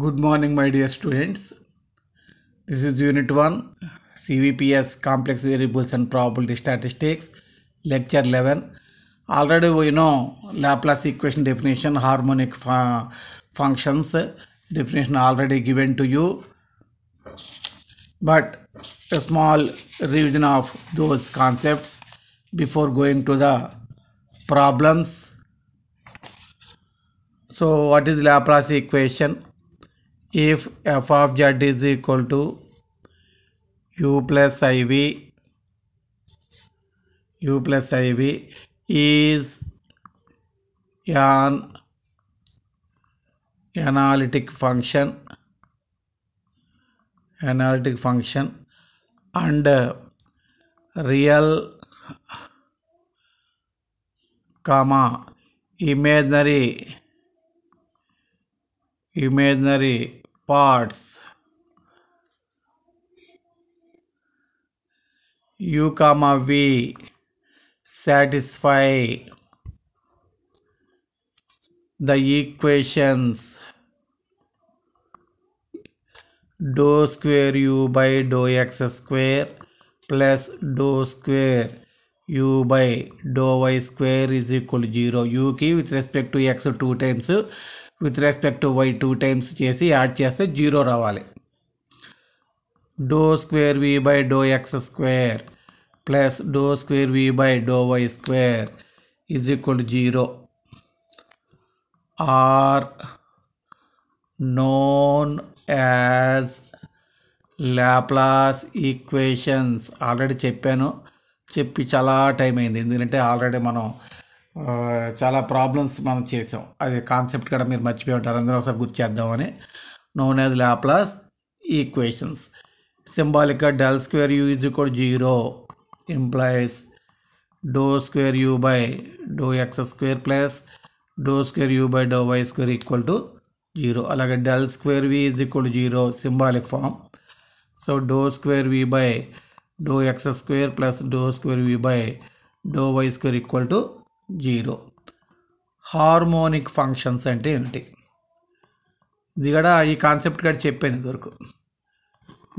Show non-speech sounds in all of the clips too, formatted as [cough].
Good morning my dear students. This is unit 1 CVPS complex variables and probability statistics lecture 11. Already we know Laplace equation definition harmonic functions definition already given to you but a small revision of those concepts before going to the problems. So what is Laplace equation? if f of z is equal to u plus iv u plus iv is an analytic function analytic function and real comma imaginary imaginary parts u comma v satisfy the equations do square u by do x square plus do square u by do y square is equal to 0 u key with respect to x two times with respect Y two times చేసి add చేస్తే zero రావాలి do square we by do X square plus do square we by do why square is equal zero or known as Laplace equations already చెప్పాను చెప్పి చాలా time అయింది ఎందుకంటే already మనం చాలా ప్రాబ్లమ్స్ మనం చేసాం అది కాన్సెప్ట్ కూడా మీరు మర్చిపోయి ఉంటారు అందరూ ఒకసారి గుర్తు చేద్దామని నోన్ యాజ్ లాప్లాస్ ఈక్వేషన్స్ సింబాలిక్గా del square u is equal zero implies do square u by do X square plus do square u by do why square equal to zero అలాగే del square v is equal zero symbolic form so do square we by do X square plus do square we by do why square equal to zero harmonic functions అంటే ఏమిటి ఇది కూడా ఈ concept కూడా చెప్పాను ఇదివరకు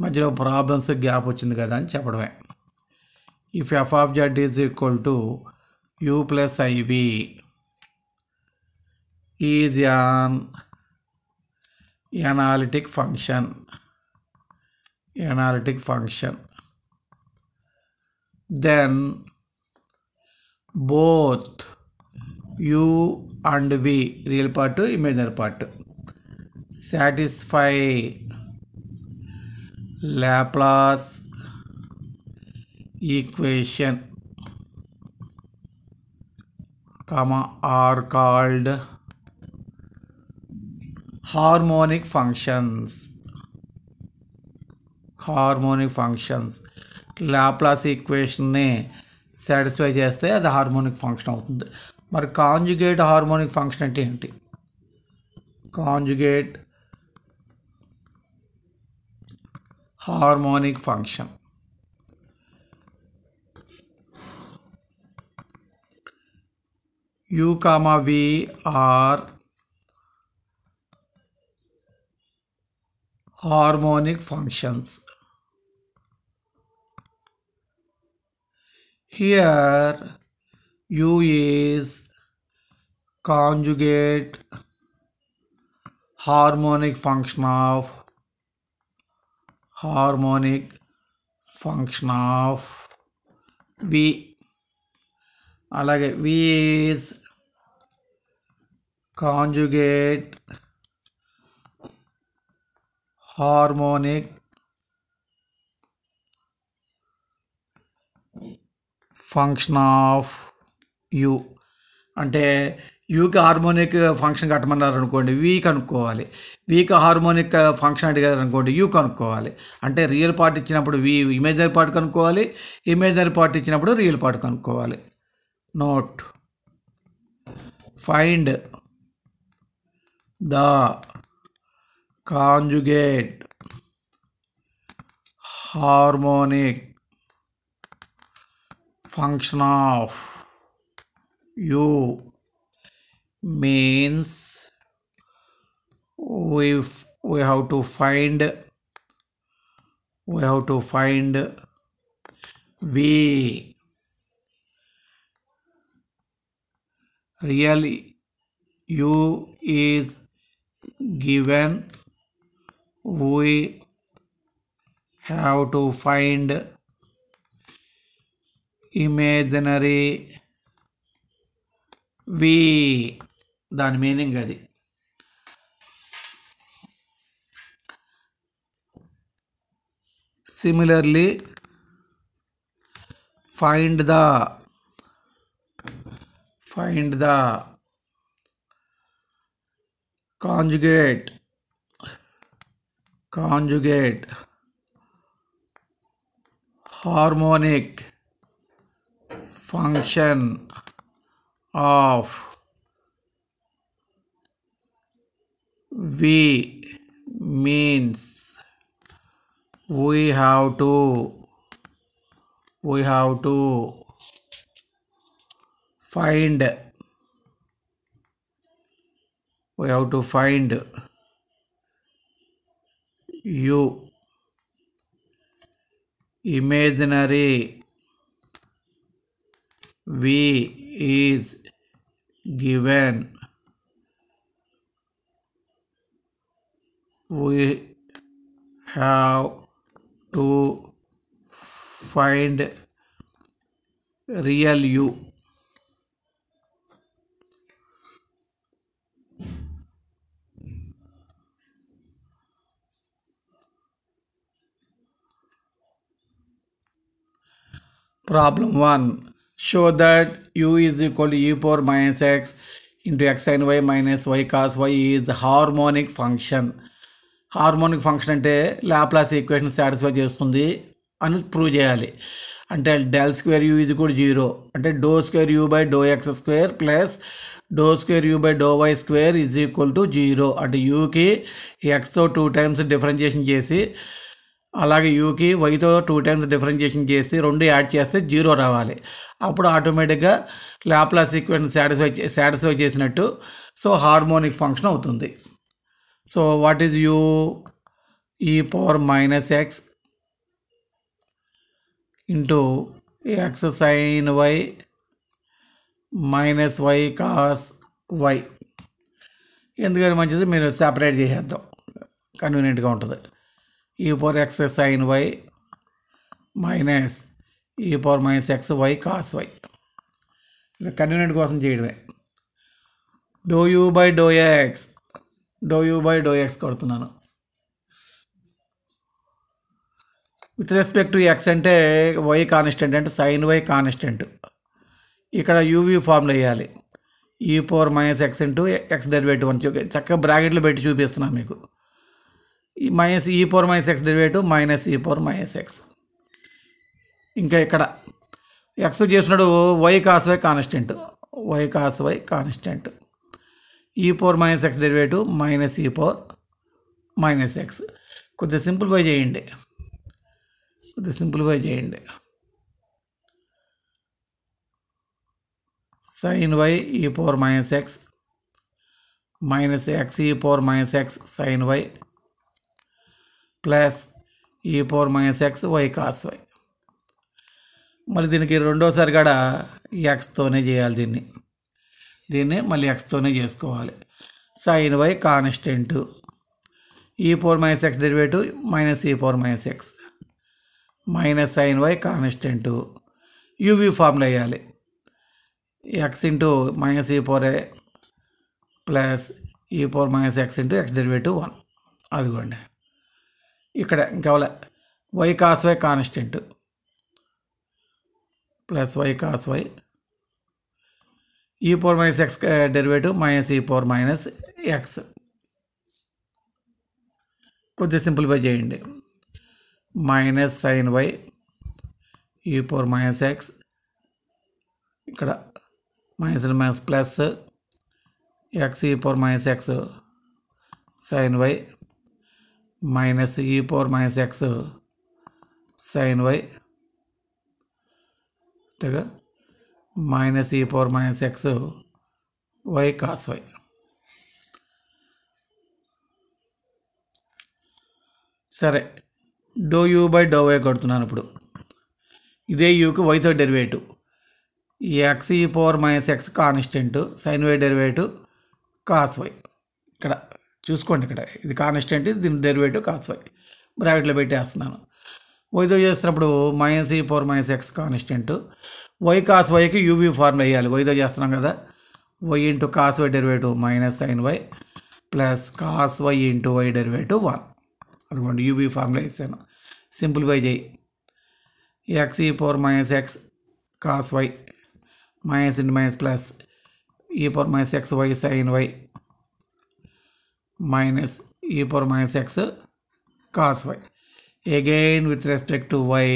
మధ్యలో ప్రాబ్లమ్స్ గ్యాప్ వచ్చింది కదా అని చెప్పడమే if f of z is equal to u plus i v is an analytic function analytic function then both you and we real part imaginary part satisfy Laplace equation comma are called harmonic functions harmonic functions Laplace equation ne satisfy చేస్తే అది harmonic function అవుతుంది మరి conjugate harmonic function అంటే ఏంటి conjugate harmonic function u comma v are harmonic functions Here U is conjugate harmonic function of harmonic function of V అలాగే V is conjugate harmonic function of u అంటే యూకి harmonic function కట్టమన్నారు అనుకోండి we కనుక్కోవాలి వీకి harmonic function అడిగారు అనుకోండి u కనుక్కోవాలి అంటే రియల్ పార్ట్ ఇచ్చినప్పుడు వీ ఇమేజరీ పార్ట్ కనుక్కోవాలి ఇమేజరీ పార్ట్ ఇచ్చినప్పుడు రియల్ పార్ట్ కనుక్కోవాలి note find the conjugate harmonic function of u means we we have to find we have to find v real u is given we have to find imaginary v దాని meaning అది similarly find the find the conjugate conjugate harmonic function of v means we have to we have to find we have to find u imaginary V is given we have to find real u problem 1 show that u is equal to e power minus x into x sin y minus y cos y is harmonic function harmonic function అంటే Laplace equation satisfy చేస్తుంది అని prove చేయాలి అంటే del square you ఇది కూడా zero అంటే do square u by do X square plus do square u by do why square is equal to zero అంటే యూకి ఎక్స్తో టూ టైమ్స్ డిఫరెన్షియేషన్ చేసి అలాగే యూకి వైతో టూ టైమ్స్ డిఫరెన్షియేషన్ చేసి రెండు యాడ్ చేస్తే జీరో రావాలి అప్పుడు ఆటోమేటిక్గా లాప్లా సీక్వెన్స్ సాటిస్ఫై సాటిస్ఫై చేసినట్టు సో హార్మోనిక్ ఫంక్షన్ అవుతుంది so what is u e power minus x into x sine y minus y cos y ఎందుకని మంచిది మీరు సెపరేట్ చేసేద్దాం కన్వీనియంట్గా ఉంటుంది e power x sine y minus e power minus x y cos y ఇది convenient కోసం చేయడమే do u by do x do u by do x కొడుతున్నాను విత్ రెస్పెక్ట్ టు ఎక్స్ అంటే వై కాన్స్టెంట్ అంటే sine y constant ఇక్కడ u v formula వేయాలి e power minus x into x derivative అని చక్కగా బ్రాకెట్లు పెట్టి చూపిస్తున్నాను మీకు minus e power minus x derivative minus e power minus x ఇంకా ఇక్కడ ఎక్స్ చేసినాడు y cos y constant y cos y constant e power minus x derivative minus e power minus x కొద్దిగా సింప్లిఫై చేయండి కొద్దిగా simplify చేయండి sine y e power minus x minus x e power minus x sine y plus e power minus x y cos y మళ్ళీ దీనికి రెండోసారి కూడా ఎక్స్తోనే చేయాలి దీన్ని దీన్ని మళ్ళీ ఎక్స్తోనే చేసుకోవాలి sine y constant e power minus x derivative minus e power minus x minus sine y constant u v formula వేయాలి x into minus e power plus e power minus x into x derivative one అదిగోండి ఇక్కడ ఇంకెవల y cos y constant plus y cos y e power minus x derivative minus e power minus x కొద్దిగా simplify చేయండి minus sine y e power minus x ఇక్కడ minus minus plus x e power minus x sine y minus e power minus x sine y తెగా minus e power minus x y cos y సరే do u by do y కొడుతున్నాను ఇప్పుడు ఇదే యూకి వైతో derivative e x e power minus x constant sine y derivative cos y ఇక్కడ చూసుకోండి ఇక్కడ ఇది కాన్స్టెంట్ దీని డెరివేటివ్ కాస్ వై బ్రాకెట్లో పెట్టేస్తున్నాను వైతో చేస్తున్నప్పుడు minus e power minus x constant y cos వైకి యూవీ ఫార్ములా వేయాలి వైతో చేస్తున్నాం కదా y into cos y derivative minus sine y plus cos y into y derivative one అనుకోండి యూవీ ఫార్ములా వేసాను వై చేయి x e power minus x cos y minus into minus plus e power minus x y sine y minus e power minus x cos y Again with respect to y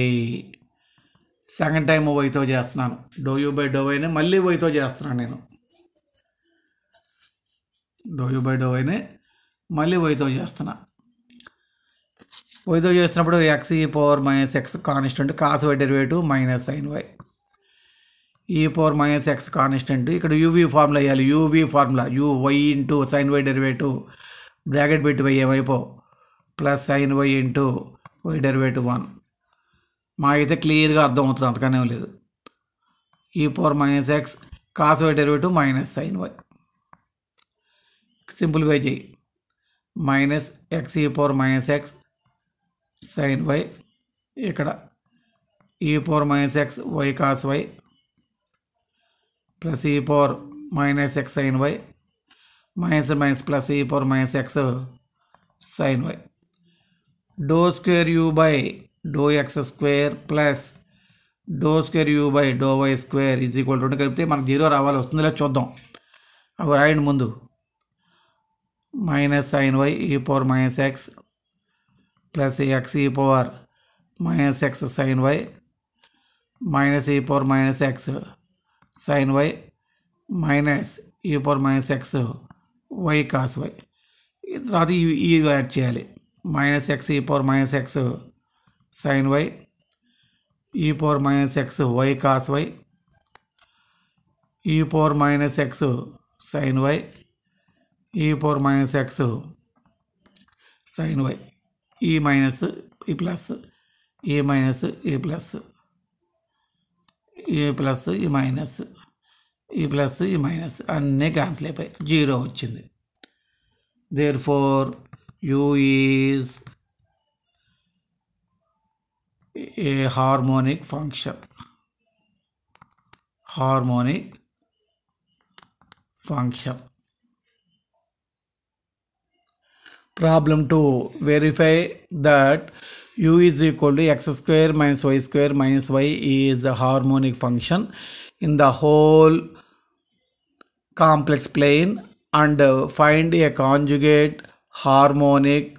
second time వైతో చేస్తున్నాను do u by do వైనే మళ్ళీ వైతో చేస్తున్నాను నేను do u by do వైనే మళ్ళీ వైతో చేస్తున్నా వైతో చేసినప్పుడు x e power minus x constant cos y derivative minus sine y e power minus x constant ఇక్కడ యూవీ ఫార్ములా వేయాలి u v formula u y into sine y derivative bracket పెట్టి పోయి ఏమైపో plus sine y into y derivative one మా అయితే క్లియర్గా అవుతుంది అంతకనే లేదు e power minus x cos y derivative minus sine y y చేయి minus x e power minus x sine y ఇక్కడ e power minus x y cos y plus e power minus x sine y minus minus plus e power minus x sine y do square u by do X square plus do square u by do why square square equal రెండు కలిపితే మనకు zero రావాలి వస్తుంది లేదా చూద్దాం అవి రాయండి ముందు minus sine y e power minus x plus x e power minus x sine y minus e power minus x sine y minus e power minus x y cos y తర్వాత ఈ add చేయాలి minus x e power minus x sine y e power minus x y cos y e power minus x sine y e power minus x sine y e minus e plus e minus e plus e plus e minus e plus e minus అన్నీ cancel అయిపోయి zero వచ్చింది therefore u is a harmonic function harmonic function problem two verify that u is equal to x square minus y square minus y is a harmonic function in the whole complex plane and find a conjugate harmonic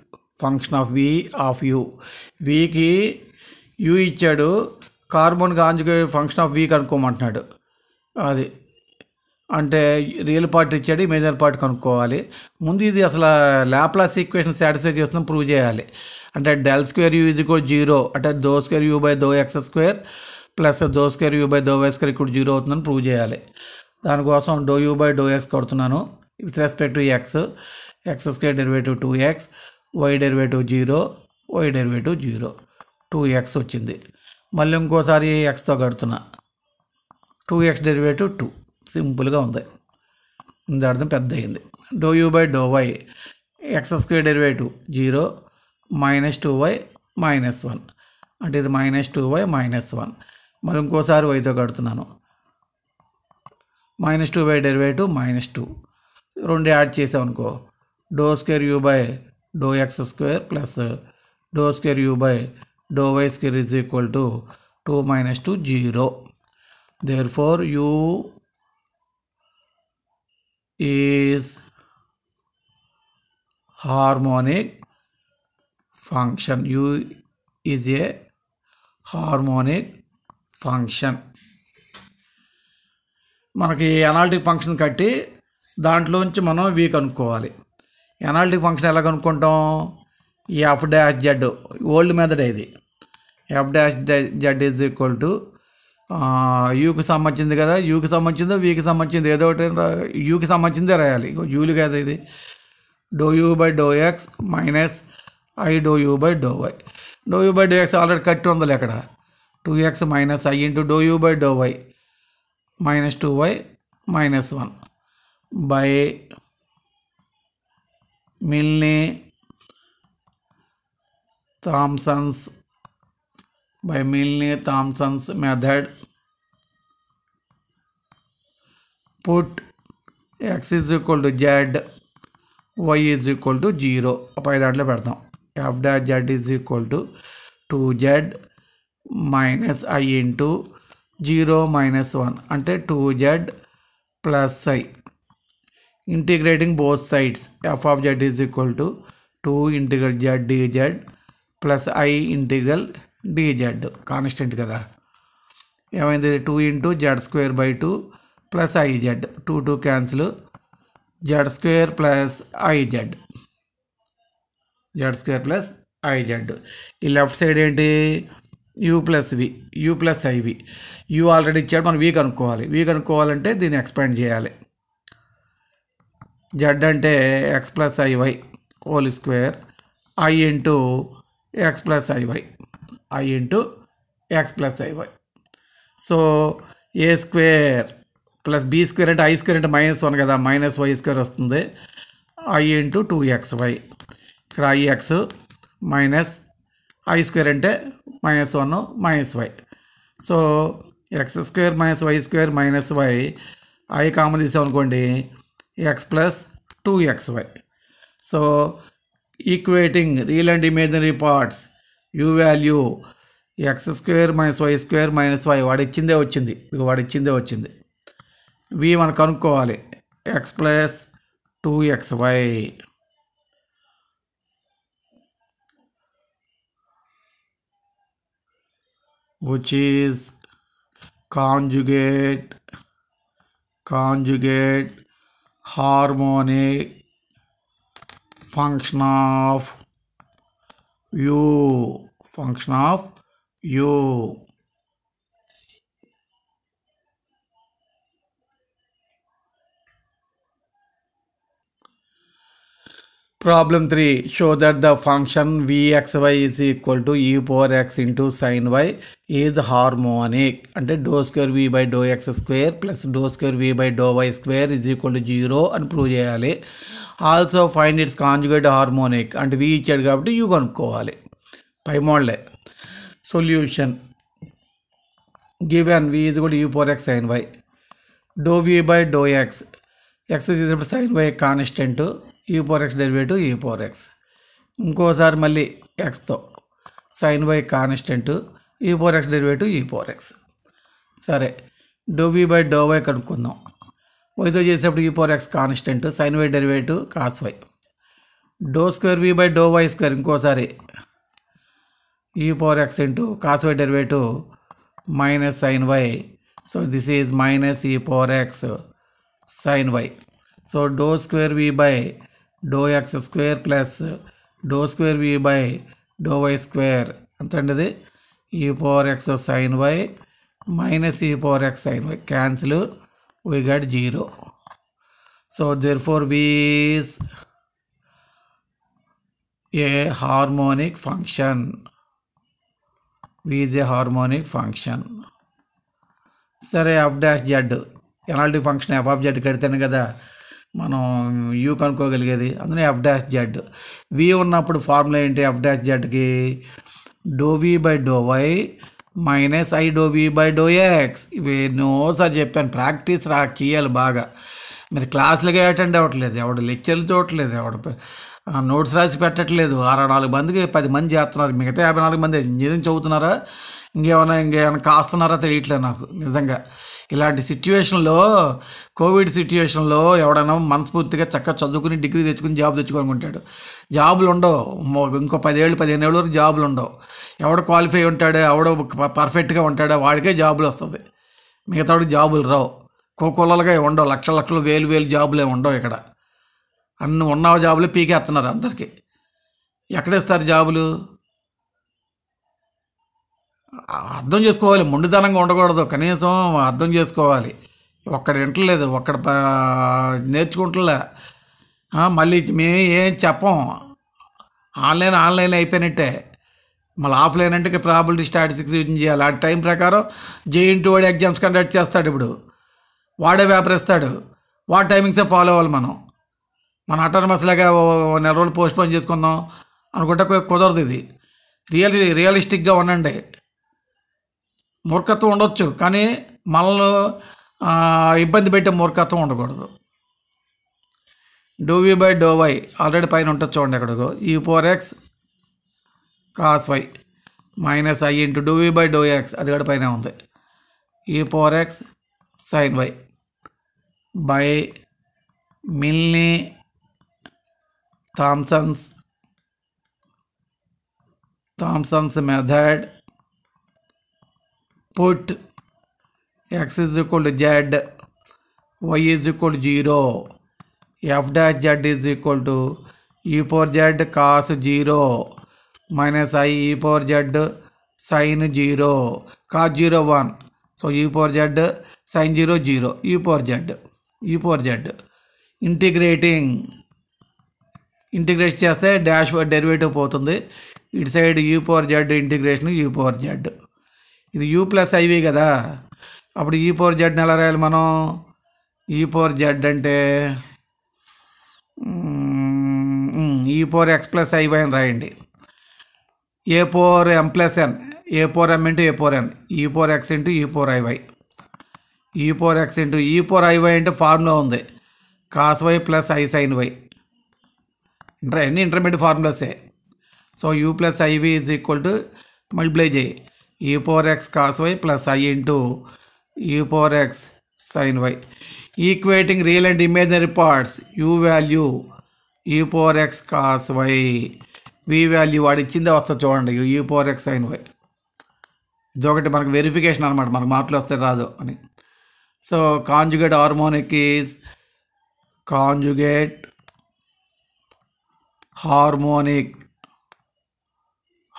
function of v of u వికి u ఇచ్చాడు కార్బన్ conjugate function of v కనుక్కోమంటున్నాడు అది అంటే real part ఇచ్చాడు మేజర్ part కనుక్కోవాలి ముందు ఇది అసలు ల్యాప్లాస్ ఈక్వేషన్ సాటిస్ఫై చేస్తుందని ప్రూవ్ చేయాలి అంటే del square u is equal zero అంటే do square u by do x square plus do square u by do y square ఇక్కడ జీరో అవుతుందని ప్రూవ్ చేయాలి దానికోసం do u by do x కొడుతున్నాను with respect to x x square derivative two x y derivative zero y derivative zero two x వచ్చింది మళ్ళీ ఇంకోసారి ఎక్స్తో కడుతున్నా టూ ఎక్స్ డెరివేటివ్ టూ సింపుల్గా ఉంది ఇంత అర్థం పెద్ద అయింది do u by do y x square derivative zero minus two y minus one అంటే ఇది minus two y minus one మరి ఇంకోసారి వైతో కడుతున్నాను minus two by derivative minus two రెండు యాడ్ చేసామనుకో do square u by do X square plus do square u by do why square is equal to two minus two zero therefore u is harmonic function u is a harmonic function మనకి analytic function కట్టి దాంట్లోంచి మనం v కనుక్కోవాలి analytic function ఎలా కనుక్కుంటాం f dash z old method ఇది f dash z is equal to యూకి సంబంధించింది కదా యూకి సంబంధించిందో వీకి సంబంధించింది ఏదో ఒకటి యూకి సంబంధించిందే రాయాలి యూలు కదా ఇది do u by do x minus i do u by do y do u by do x already కట్టి ఉందా అక్కడ two x minus into do u by do y minus two y minus one by Milne Thomson's by Milne Thomson's method put x equal to z y is equal to zero दाटे पड़ता हम f dash z is equal to two z minus i into zero minus one అంటే two z plus i integrating both sides f of z is equal to two integral z z plus i integral z constant కదా ఏమైంది two into z square by two plus i z two two cancel z square plus i z z square plus i z ఈ left side ఏంటి u plus v u plus i v u already ఇచ్చాడు మనం v కనుక్కోవాలి వి కనుక్కోవాలంటే దీన్ని expand చేయాలి z అంటే x plus i y whole square i into x plus i y i into x plus i y so a square plus b square అంటే i square అంటే minus one కదా minus y square వస్తుంది i into two x y ఇక్కడ i x minus i square అంటే minus one minus y so x square minus y square minus y i common అనుకోండి x plus two x y so equating real and imaginary parts u value x square minus y square minus y వాడు ఇచ్చిందే వచ్చింది ఇక వాడు ఇచ్చిందే వచ్చింది v మనం కనుక్కోవాలి x plus two x y which is conjugate conjugate harmonic function of u function of u Problem 3. Show that the function y is equal to e power x into sine y is harmonic అంటే do square we by do X square plus do square we by do why square is equal to zero అని prove చేయాలి also find its conjugate harmonic అంటే v ఇచ్చాడు కాబట్టి u కనుక్కోవాలి పై మోడలే solution given v is కూడా u power x sine y do v by do x x చేసినప్పుడు sign why constant e power x derivative e power x ఇంకోసారి మళ్ళీ ఎక్స్తో sine y constant e power x derivative e power x సరే v by do y కనుక్కుందాం వైతో చేసేప్పుడు e power x constant sine y derivative cos y do square we by do why square ఇంకోసారి e power x into cos y derivative minus sine y so this is minus e power x sine y so do square we by do x square plus do square v by do y square ಅಂತಂಡది e power x sine y minus e power x sine y cancel we got zero so therefore v is a harmonic function v is a harmonic function సరే f dash z analytic function f of z కడితేనే కదా మనం you కనుక్కోగలిగేది అందులో F dash Z వి ఉన్నప్పుడు formula ఏంటి f dash జెడ్కి do v by do y minus i do v by do x ఇవి ఎన్నోసారి చెప్పాను ప్రాక్టీస్ రా కీయాలి బాగా మీరు క్లాసులుగా అటెండ్ అవ్వట్లేదు ఎవడు లెక్చర్లు చూడట్లేదు ఎవడు నోట్స్ రాసి పెట్టట్లేదు అరవై నాలుగు మందికి పది మంది చేస్తున్నారు మిగతా యాభై నాలుగు మంది ఇంజనీరింగ్ చదువుతున్నారా ఇంకేమైనా ఇంకేమైనా కాస్తున్నారా తెలియట్లేదు నాకు నిజంగా ఇలాంటి సిట్యుయేషన్లో కోవిడ్ సిట్యుయేషన్లో ఎవడైనా మనస్ఫూర్తిగా చక్కగా చదువుకుని డిగ్రీ తెచ్చుకుని జాబ్ తెచ్చుకోనుకుంటాడు జాబులు ఉండవు ఇంకో పదేళ్ళు పదిహేను ఏళ్ళ వరకు జాబులు ఉండవు ఎవడు క్వాలిఫై ఉంటాడో ఎవడో పర్ఫెక్ట్గా ఉంటాడో వాడికే జాబులు వస్తుంది మిగతాడు జాబులు రావు కోకోలలుగా ఉండవు లక్ష లక్షలు వేలు వేలు ఏమి ఉండవు ఇక్కడ అన్ని ఉన్న జాబులు పీకేస్తున్నారు అందరికీ ఎక్కడేస్తారు జాబులు అర్థం చేసుకోవాలి మొండితనంగా ఉండకూడదు కనీసం అర్థం చేసుకోవాలి ఒక్కడి వింటలేదు ఒక్కడ నేర్చుకుంటలే మళ్ళీ మేము ఏం చెప్పం ఆన్లైన్ ఆన్లైన్ అయిపోయినట్టే మళ్ళీ ఆఫ్లైన్ అంటే ప్రాబిలిటీ స్టాటిస్టిక్స్ యూజ్ చేయాలి ఆ టైం ప్రకారం జేఎన్టీ వాడి ఎగ్జామ్స్ కండక్ట్ చేస్తాడు ఇప్పుడు వాడే పేపర్ ఇస్తాడు వాడి టైమింగ్సే ఫాలో అవ్వాలి మనం మన అటానమస్ లాగా నెల రోజులు పోస్ట్ పోన్ చేసుకుందాం అనుకుంటే కుదరదు ఇది రియల్ రియలిస్టిక్గా ఉండండి మూర్ఖత్వం ఉండొచ్చు కానీ మనల్ని ఇబ్బంది పెట్టే మూర్ఖత్వం ఉండకూడదు డూవీ బై డోవై ఆల్రెడీ పైన ఉంటుంది చూడండి ఎక్కడికో e power x cos y minus i into do v by do x అది కూడా పైన ఉంది e power x sine y by Milne Thomson's Thomson's method put x is equal to z, y is equal to 0, f dash z is equal to e power z cos 0 minus i e power z sin 0 cos 0 1. So e power z sin 0 0 e power z e power z integrating integrate చేస్తే dash derivative పోతుంది ఇటు side u power z integration u power z ఇది u plus i v కదా అప్పుడు ఈ four జెడ్ని ఎలా రాయాలి మనం ఈ ఫోర్ జెడ్ అంటే ఈ ఫోర్ ఎక్స్ ప్లస్ ఐవై అని రాయండి e e e a power m plus n a power m into a power n e power x into e power i y e power x into e power i y అంటే formula ఉంది cos y plus i sine y inter అన్ని intermediate ఫార్ములాసే so u plus i v is equal to multiply చేయి e power x cos y plus i into u power x sine y equating real and imaginary parts u value u power x cos y v value వాడు ఇచ్చిందే వస్తా చూడండి u power x sine y ఇదొకటి మనకు verification అనమాట మనకు మాటలు వస్తే రాదు అని so conjugate harmonic is conjugate harmonic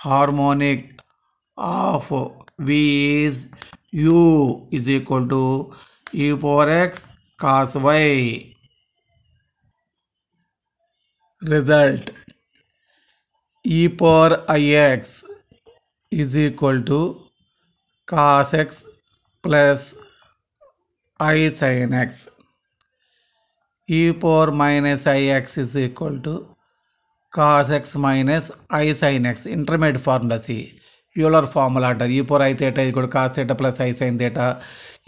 harmonic of v is u is equal to e power x cos y. Result e power ix is equal to cos x plus i sin x e power minus ix is equal to cos x minus i sin x intermediate formula c Euler formula అంటారు e power i ఇది కూడా cos theta plus i sine theta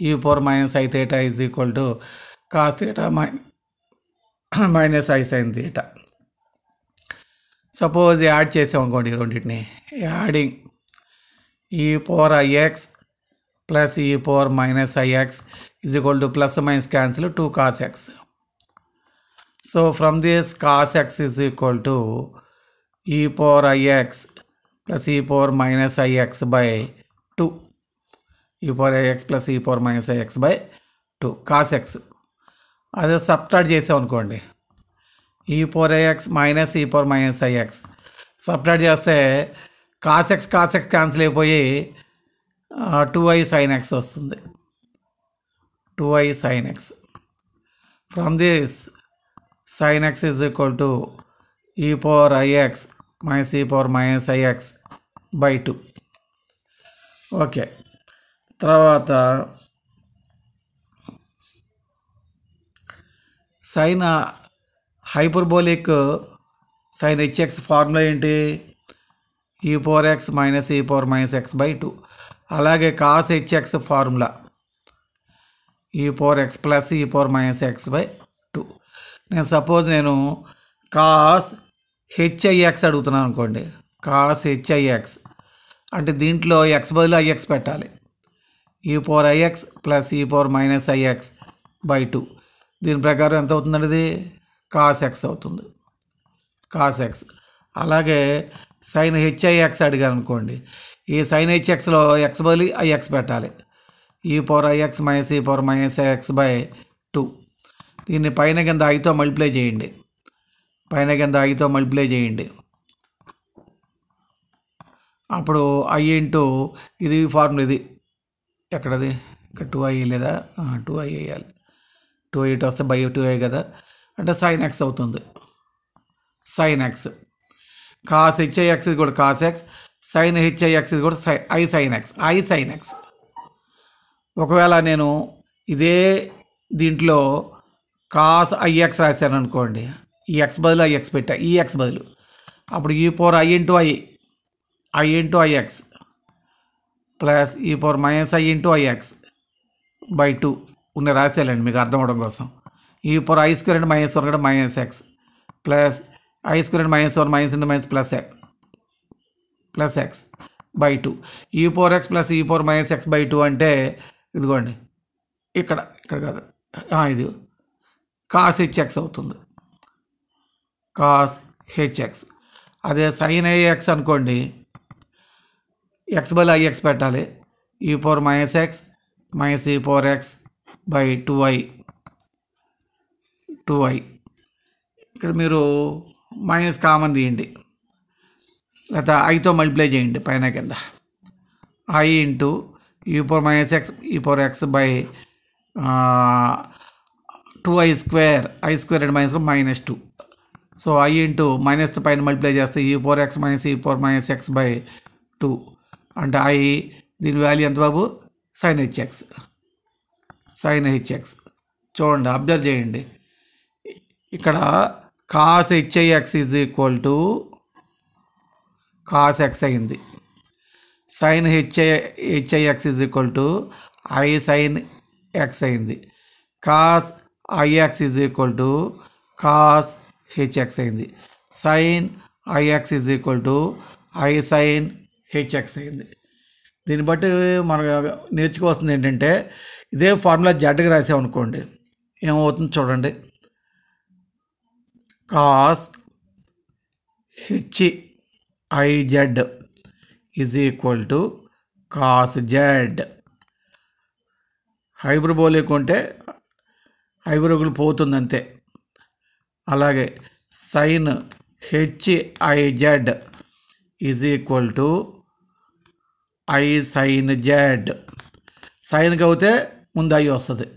e power minus i theta is equal to cos theta మై [clears throat] minus i sine theta suppose add చేసామనుకోండి ఈ రెండింటిని adding e power i x plus e power minus i x is equal to plus minus cancel two cos x so from this cos x is equal to e power i x plus e power minus ix by 2 e power ix plus e power minus ix by 2 cos x అదే subtract చేసాం అనుకోండి e power i x minus e power minus i x subtract చేస్తే cos x cos x cancel అయిపోయి two i sine x వస్తుంది two i sine x from this sine x is equal to e power i x minus e power minus ix by two okay తర్వాత sine hyperbolic sine h x formula ఏంటి e power x minus e power minus x by two అలాగే cos HX formula e power x plus e power minus x by two నేను suppose నేను cos h i x అడుగుతున్నాను అనుకోండి cos హెచ్ఐఎక్స్ అంటే దీంట్లో X బదులు i x పెట్టాలి e power i x plus e power minus i x by two దీని ప్రకారం ఎంత అవుతుందండి ఇది కాస్ ఎక్స్ అవుతుంది కాస్ ఎక్స్ అలాగే సైన్ హెచ్ఐఎక్స్ అడిగాను అనుకోండి ఈ సైన్ హెచ్ఎక్స్లో ఎక్స్ బదులు ఐఎక్స్ పెట్టాలి e power i x minus e power minus i x by two దీన్ని పైన కింద ఐతో మల్టిప్లై చేయండి పైన కింద ఐతో మల్టిప్లై చేయండి అప్పుడు ఐ ఇంటూ ఇది ఫార్ములా ఇది ఎక్కడది ఇక్కడ టూ ఐ లేదా టూ ఐ వేయాలి టూ ఎయిట్ వస్తే బై టూ ఐ కదా అంటే సైన్ ఎక్స్ అవుతుంది సైన్ ఎక్స్ కాస్ ఎక్స్ ఇది కూడా కాస్ ఎక్స్ సైన్ ఎక్స్ ఇది కూడా సై i sine x i sine x ఒకవేళ నేను ఇదే దీంట్లో కాస్ ఐఎక్స్ రాశాను అనుకోండి ఈ ఎక్స్ బదులు ఐఎక్స్ పెట్టా ఈ ఎక్స్ బదులు అప్పుడు e power i into i i into i x plus e power minus i into i x by two ఉన్న రాసేయాలండి మీకు అర్థం అవడం కోసం e power i square and minus one కూడా minus x plus i square and minus one minus into minus plus x plus x by two e power x plus e power minus x by two అంటే ఇదిగోండి ఇక్కడ ఇక్కడ కాదు ఇది cos h X అవుతుంది cos h x అదే sine a x అనుకోండి x by i x పెట్టాలి e power minus x minus e power x by two i two i ఇక్కడ మీరు మైనస్ కామన్ తీయండి లేకపోతే ఐతో మల్టిప్లై చేయండి పైన కింద i into e power minus x e power x by two i square i square and minus minus two so i into minus పైన multiply చేస్తే e power x minus e power minus x by two అంటే i దీని value ఎంత బాబు sine h x sine h x చూడండి observe చేయండి ఇక్కడ cos h i x is equal to cos x అయింది sine h i h i x is equal to i sine X అయింది cos i x is equal to cos h x అయింది sine i x is equal to i sine h x అయింది దీన్ని బట్టి మన నేర్చుకోవాల్సింది ఏంటంటే ఇదే ఫార్ములా జడ్కి రాసామనుకోండి ఏమవుతుంది చూడండి cos h i z is equal to cos z hyperbolic ఉంటే హైబ్రోగులు పోతుంది అంతే అలాగే sine h i z is equal to i sine z సైన్కి అవుతే ముందు ఐ వస్తుంది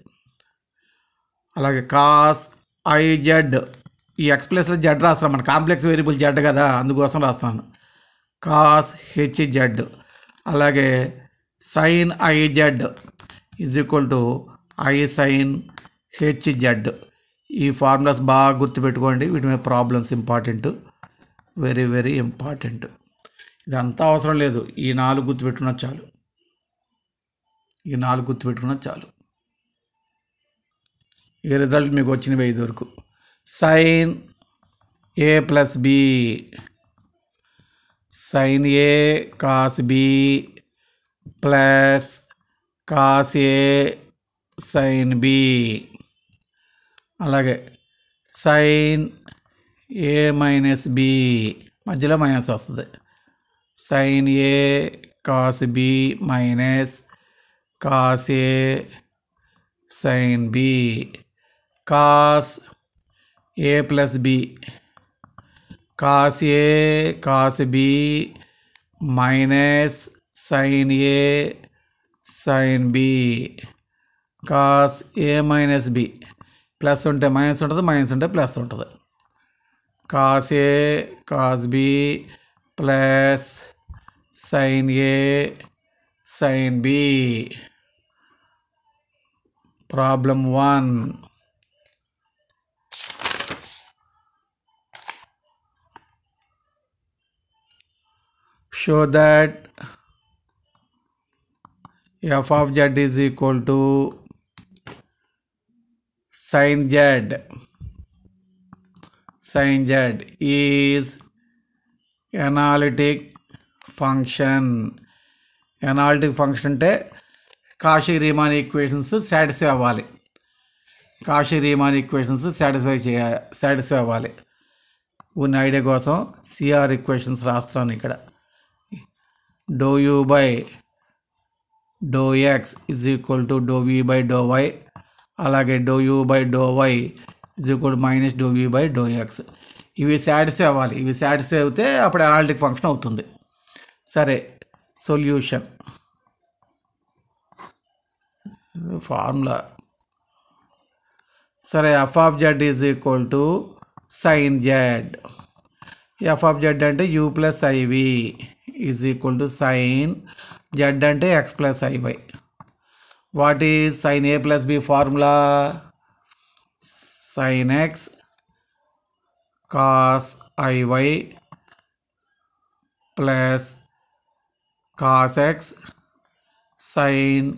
అలాగే కాస్ ఐజెడ్ ఈ ఎక్స్ప్లెస్లో జెడ్ రాస్తాను మన కాంప్లెక్స్ వేరియబుల్ జెడ్ కదా అందుకోసం రాస్తున్నాను కాస్ హెచ్ జెడ్ అలాగే sine i z is equal to i sine h z ఈ ఫార్ములాస్ బాగా గుర్తుపెట్టుకోండి వీటి మీద problems important very very important ఇదంతా అవసరం లేదు ఈ నాలుగు గుర్తుపెట్టుకున్న చాలు ఈ నాలుగు గుర్తుపెట్టుకున్న చాలు ఈ రిజల్ట్ మీకు వచ్చినవి ఐదు వరకు sine a plus b sine a cos b plus cos a sine b అలాగే సైన్ ఏ మైనస్ బి మధ్యలో మైనస్ వస్తుంది sine a cos b minus cos a sine b cos a plus b cos a cos b minus sine a sine b cos a minus b plus ఉంటే minus ఉంటుంది minus ఉంటే plus ఉంటుంది cos a cos b plus sine a sine b problem one show that f of z is equal to sine z sine z is analytic function analytic function అంటే Cauchy Riemann equations satisfy అవ్వాలి Cauchy Riemann equations satisfy చేయ satisfy అవ్వాలి ఉన్న idea కోసం CR equations రాస్తాను ఇక్కడ do u by do x is equal to do v by do y అలాగే do u by do y is equal minus do v by do x ఇవి satisfy అవ్వాలి ఇవి satisfy అయితే అప్పుడు analytic function అవుతుంది సరే సొల్యూషన్ ఫార్ములా సరే f of z is equal to sine z f of z అంటే u plus i v is equal to sine z అంటే x plus i y what is sine a plus b formula sine x cos i y plus cos x sine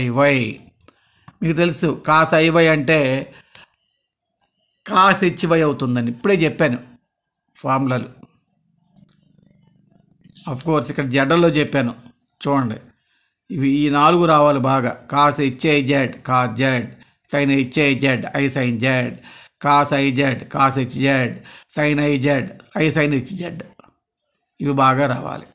i y మీకు తెలుసు cos i y అంటే cos h y అవుతుందని ఇప్పుడే చెప్పాను ఫార్ములాలు course ఇక్కడ జడల్లో చెప్పాను చూడండి ఇవి ఈ నాలుగు రావాలి బాగా cos h i z cos z sine h i z i sine z cos i z cos h z sine i z i sine h z ఇవి బాగా రావాలి